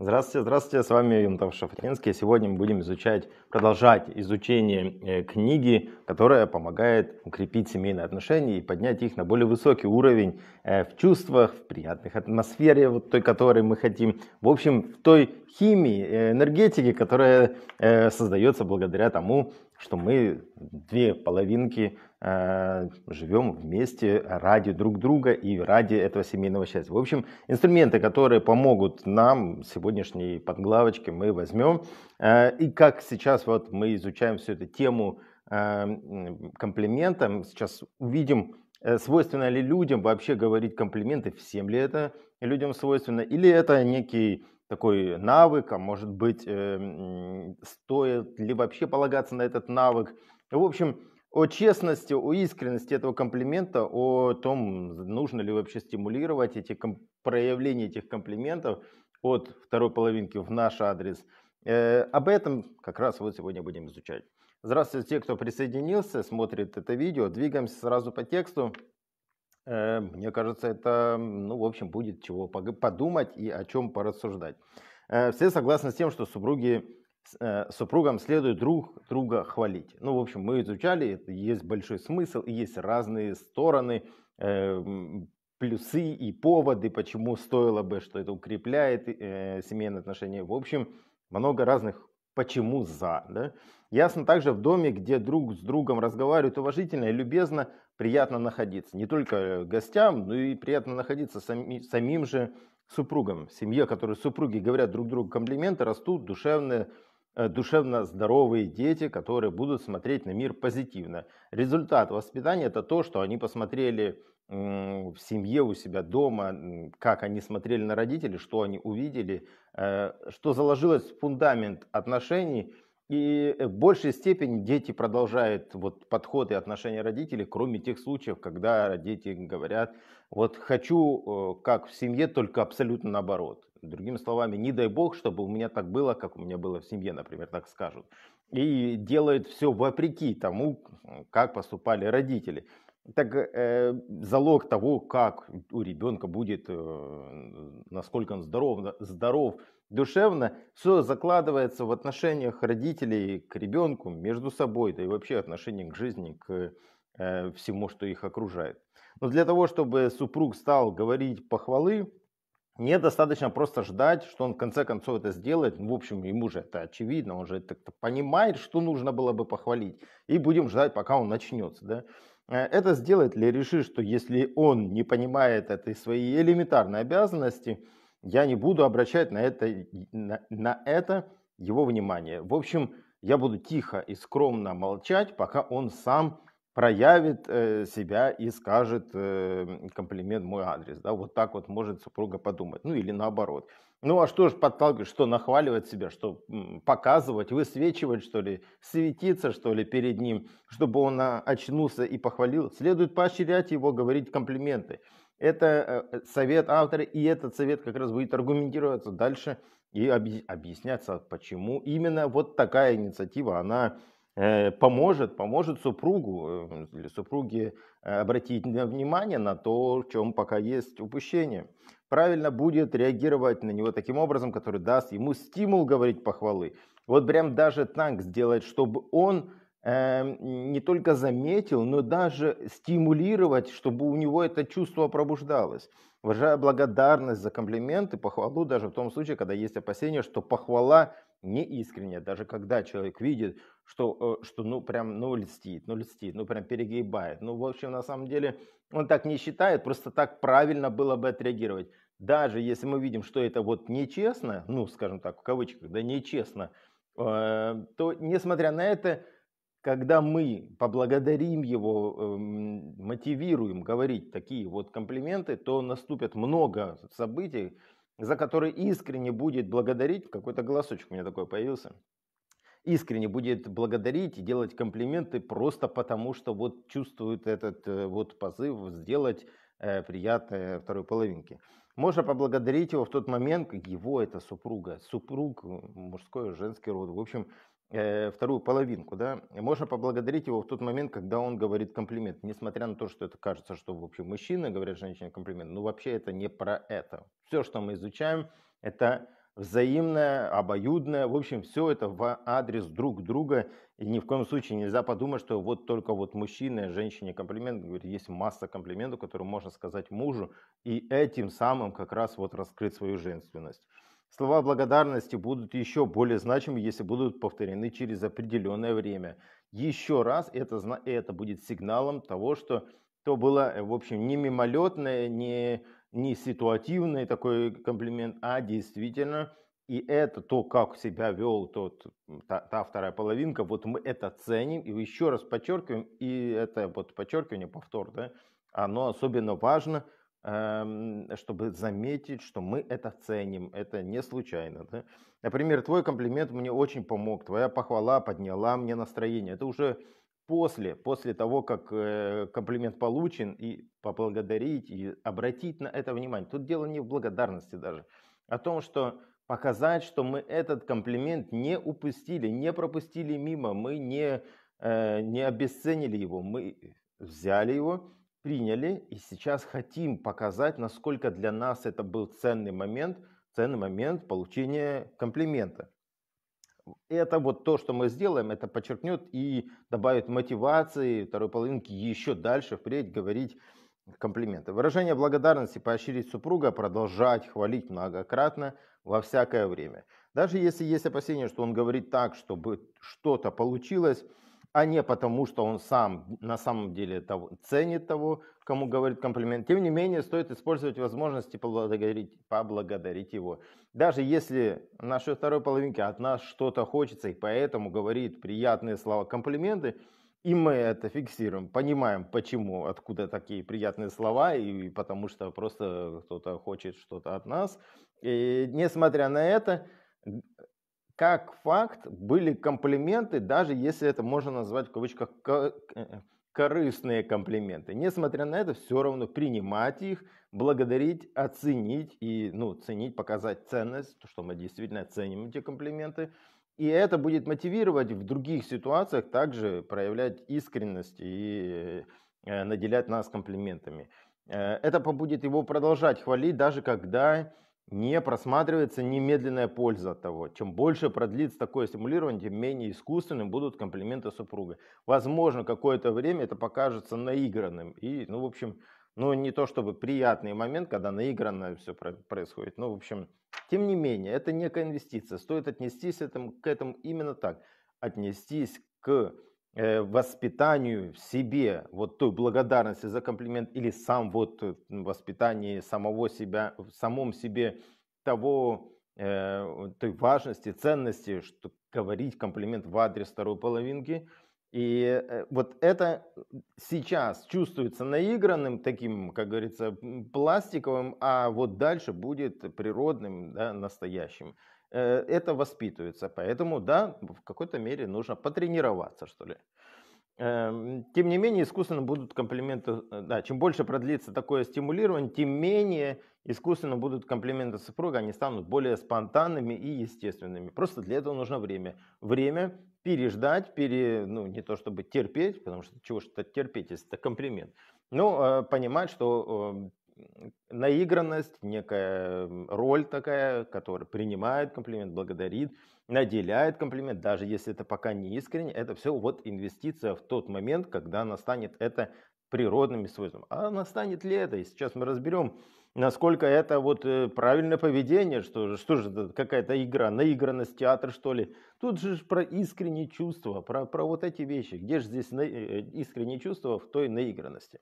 Здравствуйте, здравствуйте, с вами Юмтов Шафринский. Сегодня мы будем изучать, продолжать изучение э, книги, которая помогает укрепить семейные отношения и поднять их на более высокий уровень э, в чувствах, в приятных атмосфере, вот той, которой мы хотим. В общем, в той химии, э, энергетике, которая создается благодаря тому, что мы две половинки Э, живем вместе ради друг друга и ради этого семейного счастья. В общем, инструменты, которые помогут нам сегодняшней подглавочке, мы возьмем. Э, и как сейчас вот мы изучаем всю эту тему э, комплиментом, сейчас увидим, свойственно ли людям вообще говорить комплименты, всем ли это людям свойственно, или это некий такой навык, а может быть, стоит ли вообще полагаться на этот навык. В общем, о честности, о искренности этого комплимента, о том, нужно ли вообще стимулировать эти комп... проявления этих комплиментов от второй половинки в наш адрес. Э, об этом как раз вот сегодня будем изучать. Здравствуйте, те, кто присоединился, смотрит это видео. Двигаемся сразу по тексту. Э, мне кажется, это, ну, в общем, будет чего подумать и о чем порассуждать. Э, все согласны с тем, что супруги Э, супругам следует друг друга хвалить. Ну, в общем, мы изучали, есть большой смысл, есть разные стороны, эм, плюсы и поводы, почему стоило бы, что это укрепляет э, семейные отношения. В общем, много разных почему за. Да? Ясно также в доме, где друг с другом разговаривают уважительно и любезно, приятно находиться. Не только гостям, но и приятно находиться сами, самим же супругам. В семье, в которой супруги говорят друг другу комплименты, растут душевные Э, душевно здоровые дети, которые будут смотреть на мир позитивно. Результат воспитания – это то, что они посмотрели в семье, у себя дома, как они смотрели на родителей, что они увидели, э, что заложилось в фундамент отношений. И э, в большей степени дети продолжают вот подход и отношения родителей, кроме тех случаев, когда дети говорят, вот хочу как в семье, только абсолютно наоборот. Другими словами, не дай бог, чтобы у меня так было, как у меня было в семье, например, так скажут. И делает все вопреки тому, как поступали родители. Так э, залог того, как у ребенка будет, э, насколько он здоров, здоров душевно, все закладывается в отношениях родителей к ребенку, между собой, да и вообще отношение к жизни, к э, всему, что их окружает. Но для того, чтобы супруг стал говорить похвалы, Недостаточно просто ждать, что он в конце концов это сделает. Ну, в общем, ему же это очевидно, он же это понимает, что нужно было бы похвалить. И будем ждать, пока он начнется. Да? Э, это сделает ли решит, что если он не понимает этой своей элементарной обязанности, я не буду обращать на это, на, на это его внимание. В общем, я буду тихо и скромно молчать, пока он сам проявит э, себя и скажет эм, комплимент мой адрес. Да? Вот так вот может супруга подумать. Ну или наоборот. Ну а что же подталкивать, что нахваливать себя, что показывать, высвечивать что ли, светиться что ли перед ним, чтобы он а, очнулся и похвалил. Следует поощрять его, говорить комплименты. Это э, э, совет автора, и этот совет как раз будет аргументироваться дальше и объясняться, почему именно вот такая инициатива, она Э, поможет, поможет супругу э, или супруге э, обратить внимание на то, в чем пока есть упущение. Правильно будет реагировать на него таким образом, который даст ему стимул говорить похвалы. Вот прям даже так сделать, чтобы он эм, не только заметил, но даже стимулировать, чтобы у него это чувство пробуждалось. Выражая благодарность за комплименты, похвалу, даже в том случае, когда есть опасение, что похвала – неискренне, даже когда человек видит, что, э, что ну прям, ну льстит, ну льстит, ну прям перегибает. Ну, в общем, на самом деле он так не считает, просто так правильно было бы отреагировать. Даже если мы видим, что это вот нечестно, ну, скажем так, в кавычках, да нечестно, э, то, несмотря на это, когда мы поблагодарим его, эм, мотивируем говорить такие вот комплименты, то наступят много событий, за который искренне будет благодарить, какой-то голосочек у меня такой появился, искренне будет благодарить и делать комплименты просто потому, что вот чувствует этот э, вот позыв сделать э, приятное второй половинке. Можно поблагодарить его в тот момент, как его это супруга, супруг, э, мужской, женский род. В общем, Э, вторую половинку, да, можно поблагодарить его в тот момент, когда он говорит комплимент, несмотря на то, что это кажется, что в общем мужчины говорят женщине комплимент, но ну, вообще это не про это. Все, что мы изучаем, это взаимное, обоюдное, в общем, все это в адрес друг друга, и ни в коем случае нельзя подумать, что вот только вот мужчина, женщине комплимент, говорит, есть масса комплиментов, которые можно сказать мужу, и этим самым как раз вот раскрыть свою женственность. Слова благодарности будут еще более значимы, если будут повторены через определенное время. Еще раз это, это будет сигналом того, что то было, э, в общем, не мимолетное, не, не ситуативный такой комплимент, а действительно, и это то, как себя вел тот, та, та вторая половинка, вот мы это ценим, и еще раз подчеркиваем, и это вот подчеркивание, повтор, да, оно особенно важно – Эм, чтобы заметить, что мы это ценим, это не случайно. Да? Например, твой комплимент мне очень помог, твоя похвала подняла мне настроение. Это уже после, после того, как э, комплимент получен, и поблагодарить, и обратить на это внимание. Тут дело не в благодарности даже, а о том, что показать, что мы этот комплимент не упустили, не пропустили мимо, мы не, э, не обесценили его, мы взяли его приняли и сейчас хотим показать, насколько для нас это был ценный момент, ценный момент получения комплимента. Это вот то, что мы сделаем, это подчеркнет и добавит мотивации второй половинки еще дальше впредь говорить комплименты. Выражение благодарности поощрить супруга, продолжать хвалить многократно во всякое время. Даже если есть опасение, что он говорит так, чтобы что-то получилось, а не потому, что он сам на самом деле того, ценит того, кому говорит комплимент. Тем не менее, стоит использовать возможности поблагодарить, поблагодарить его. Даже если нашей второй половинке от нас что-то хочется и поэтому говорит приятные слова комплименты, и мы это фиксируем, понимаем, почему, откуда такие приятные слова, и потому что просто кто-то хочет что-то от нас. И несмотря на это, как факт были комплименты, даже если это можно назвать в кавычках э, корыстные комплименты. Несмотря на это, все равно принимать их, благодарить, оценить и ну, ценить, показать ценность, то что мы действительно ценим эти комплименты. И это будет мотивировать в других ситуациях также проявлять искренность и э, наделять нас комплиментами. Э, это побудет его продолжать хвалить, даже когда не просматривается немедленная польза от того. Чем больше продлится такое стимулирование, тем менее искусственным будут комплименты супруга. Возможно, какое-то время это покажется наигранным. И, ну, в общем, ну, не то чтобы приятный момент, когда наигранно все происходит. Но, в общем, тем не менее, это некая инвестиция. Стоит отнестись этому, к этому именно так. Отнестись к Э, воспитанию в себе вот той благодарности за комплимент или сам вот э, ну, воспитание самого себя, в самом себе того, э, той важности, ценности, что говорить комплимент в адрес второй половинки. И вот это сейчас чувствуется наигранным, таким, как говорится, пластиковым, а вот дальше будет природным, да, настоящим. Э, это воспитывается. Поэтому, да, в какой-то мере нужно потренироваться, что ли. Эм, тем не менее, искусственно будут комплименты, э, да, чем больше продлится такое стимулирование, тем менее искусственно будут комплименты супруга, они станут более спонтанными и естественными. Просто для этого нужно время. Время переждать, пере, ну, не то чтобы терпеть, потому что чего что терпеть, если это комплимент, но ну, э, понимать, что наигранность, некая роль такая, которая принимает комплимент, благодарит, наделяет комплимент, даже если это пока не искренне, это все вот инвестиция в тот момент, когда настанет это природными свойствами. А настанет ли это? И сейчас мы разберем, насколько это вот э, правильное поведение, что, что же какая-то игра, наигранность, театр что ли. Тут же про искренние чувства, про, про вот эти вещи. Где же здесь э, искренние чувства в той наигранности?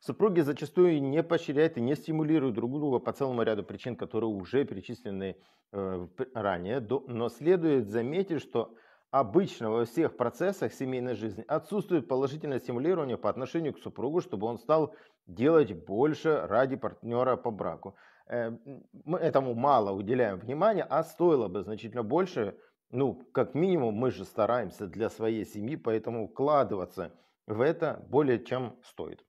Супруги зачастую не поощряют и не стимулируют друг друга по целому ряду причин, которые уже перечислены э, ранее. Но следует заметить, что обычно во всех процессах семейной жизни отсутствует положительное стимулирование по отношению к супругу, чтобы он стал делать больше ради партнера по браку. Э, мы этому мало уделяем внимания, а стоило бы значительно больше. Ну, как минимум, мы же стараемся для своей семьи, поэтому вкладываться в это более чем стоит.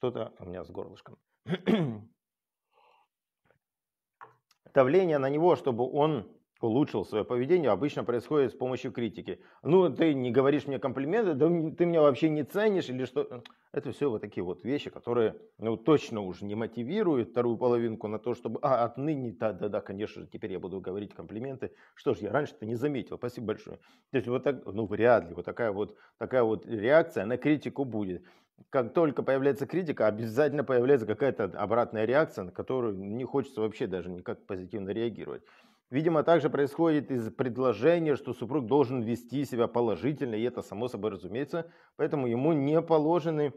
Что-то у меня с горлышком. Давление на него, чтобы он улучшил свое поведение, обычно происходит с помощью критики. Ну, ты не говоришь мне комплименты, да ты меня вообще не ценишь или что. Это все вот такие вот вещи, которые, ну, точно уже не мотивируют вторую половинку на то, чтобы, а, отныне, да-да-да, конечно же, теперь я буду говорить комплименты. Что ж, я раньше-то не заметил, спасибо большое. То есть вот так, ну, вряд ли, вот такая вот, такая вот реакция на критику будет как только появляется критика, обязательно появляется какая-то обратная реакция, на которую не хочется вообще даже никак позитивно реагировать. Видимо, также происходит из предложения, что супруг должен вести себя положительно, и это само собой разумеется, поэтому ему не положены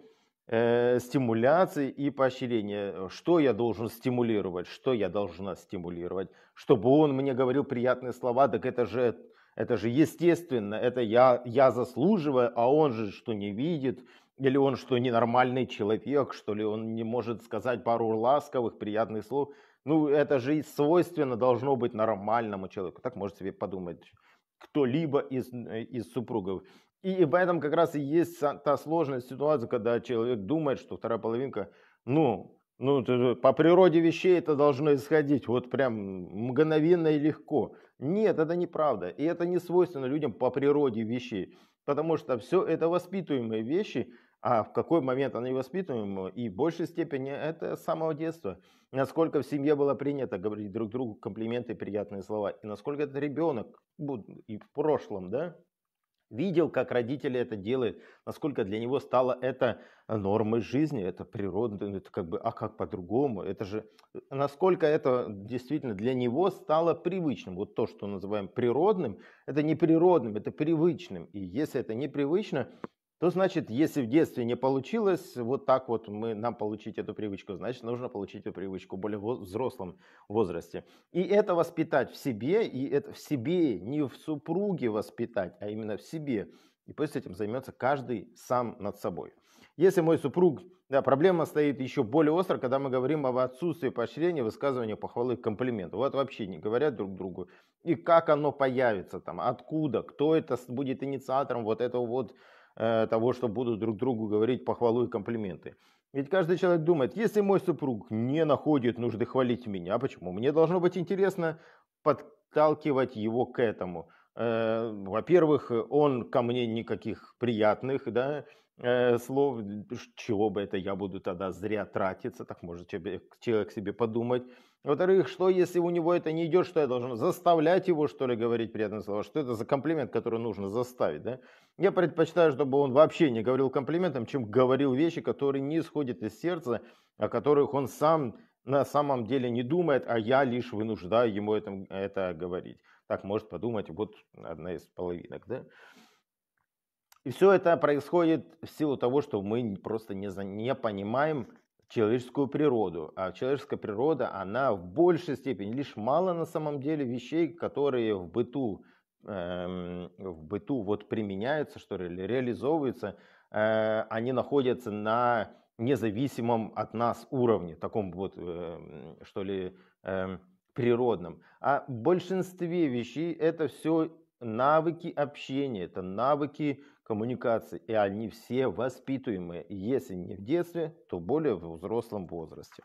э, стимуляции и поощрения. Что я должен стимулировать, что я должна стимулировать, чтобы он мне говорил приятные слова, так это же, это же естественно, это я, я заслуживаю, а он же что не видит – или он что, ненормальный человек, что ли, он не может сказать пару ласковых, приятных слов. Ну, это же свойственно должно быть нормальному человеку. Так может себе подумать кто-либо из, э, из супругов. И, и в этом как раз и есть та сложная ситуация, когда человек думает, что вторая половинка, ну, ну, по природе вещей это должно исходить вот прям мгновенно и легко. Нет, это неправда. И это не свойственно людям по природе вещей. Потому что все это воспитываемые вещи, а в какой момент они воспитываемы, и в большей степени это с самого детства. Насколько в семье было принято говорить друг другу комплименты, приятные слова, и насколько этот ребенок и в прошлом, да, видел, как родители это делают, насколько для него стало это нормой жизни, это природно, это как бы, а как по-другому, это же, насколько это действительно для него стало привычным, вот то, что называем природным, это не природным, это привычным, и если это непривычно, то значит, если в детстве не получилось, вот так вот мы, нам получить эту привычку, значит, нужно получить эту привычку в более взрослом возрасте. И это воспитать в себе, и это в себе, не в супруге воспитать, а именно в себе. И пусть этим займется каждый сам над собой. Если мой супруг, да, проблема стоит еще более остро, когда мы говорим об отсутствии поощрения, высказывания похвалы, комплиментов. Вот вообще не говорят друг другу. И как оно появится там, откуда, кто это будет инициатором вот этого вот Э, того, что будут друг другу говорить похвалу и комплименты. Ведь каждый человек думает, если мой супруг не находит нужды хвалить меня, а почему? Мне должно быть интересно подталкивать его к этому. Э, во-первых, он ко мне никаких приятных, да, э, слов, чего бы это я буду тогда зря тратиться, так может человек себе подумать. Во-вторых, что если у него это не идет, что я должен заставлять его, что ли, говорить приятные слова? Что это за комплимент, который нужно заставить, да? Я предпочитаю, чтобы он вообще не говорил комплиментом, чем говорил вещи, которые не исходят из сердца, о которых он сам на самом деле не думает, а я лишь вынуждаю ему это, это говорить. Так может подумать вот одна из половинок, да? И все это происходит в силу того, что мы просто не, не понимаем, человеческую природу. А человеческая природа, она в большей степени, лишь мало на самом деле вещей, которые в быту, эм, в быту вот применяются, что ли, реализовываются, э, они находятся на независимом от нас уровне, таком вот, э, что ли, э, природном. А в большинстве вещей это все навыки общения, это навыки коммуникации, и они все воспитываемые, если не в детстве, то более в взрослом возрасте.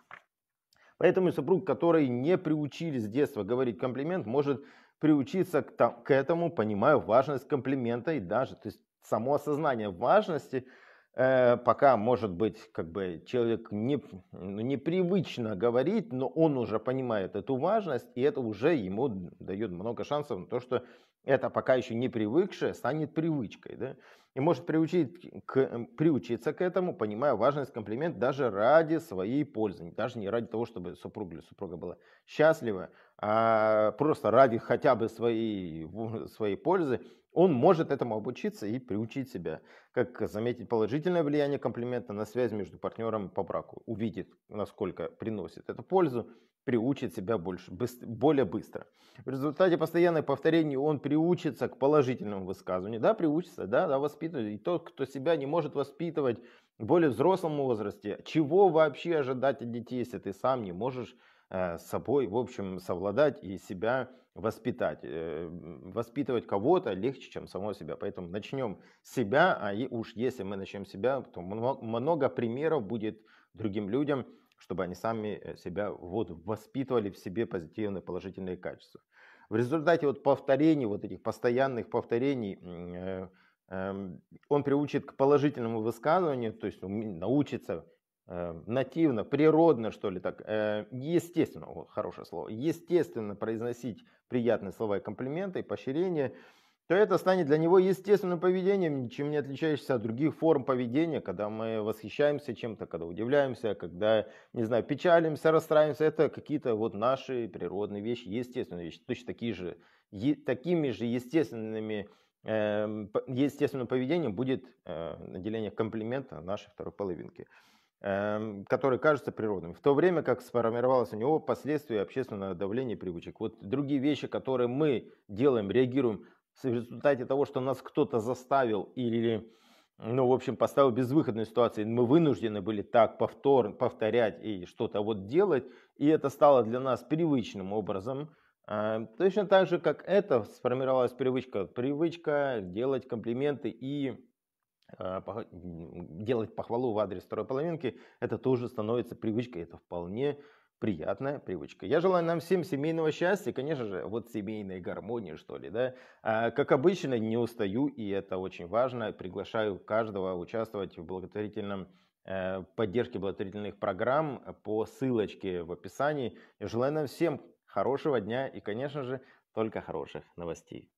Поэтому супруг, который не приучили с детства говорить комплимент, может приучиться к, к этому, понимая важность комплимента и даже, то есть само осознание важности – Э, пока, может быть, как бы человек не, ну, непривычно говорить, но он уже понимает эту важность, и это уже ему дает много шансов на то, что это пока еще не привыкшее станет привычкой. Да? И может приучить к, эм, приучиться к этому, понимая важность комплимент даже ради своей пользы, даже не ради того, чтобы супруг или супруга была счастлива, а просто ради хотя бы своей, своей пользы он может этому обучиться и приучить себя. Как заметить положительное влияние комплимента на связь между партнером по браку. Увидит, насколько приносит эту пользу, приучит себя больше, более быстро. В результате постоянных повторений он приучится к положительному высказыванию. Да, приучится, да, да, воспитывать. И тот, кто себя не может воспитывать в более взрослом возрасте, чего вообще ожидать от детей, если ты сам не можешь э, собой, в общем, совладать и себя воспитать. Э, воспитывать кого-то легче, чем самого себя. Поэтому начнем с себя, а уж если мы начнем с себя, то много примеров будет другим людям, чтобы они сами э, себя вот воспитывали в себе позитивные, положительные качества. В результате вот повторений, вот этих постоянных повторений, э, эм, он приучит к положительному высказыванию, то есть научится Э, нативно, природно, что ли, так, э, естественно, вот хорошее слово, естественно произносить приятные слова и комплименты, и поощрения, то это станет для него естественным поведением, ничем не отличающимся от других форм поведения, когда мы восхищаемся чем-то, когда удивляемся, когда, не знаю, печалимся, расстраиваемся. Это какие-то вот наши природные вещи, естественные вещи, точно такие же, е, такими же естественными э, естественным поведением будет э, наделение комплимента нашей второй половинки. Эм, которые кажутся природными, в то время как сформировалось у него последствия общественного давления и привычек. Вот другие вещи, которые мы делаем, реагируем в результате того, что нас кто-то заставил или, ну, в общем, поставил безвыходную ситуацию, мы вынуждены были так повтор, повторять и что-то вот делать, и это стало для нас привычным образом. Эм, точно так же, как это сформировалась привычка, привычка делать комплименты и а, делать похвалу в адрес второй половинки, это тоже становится привычкой, это вполне приятная привычка. Я желаю нам всем семейного счастья, конечно же, вот семейной гармонии, что ли, да. А, как обычно, не устаю, и это очень важно. Приглашаю каждого участвовать в благотворительном э, поддержке благотворительных программ по ссылочке в описании. Я желаю нам всем хорошего дня и, конечно же, только хороших новостей.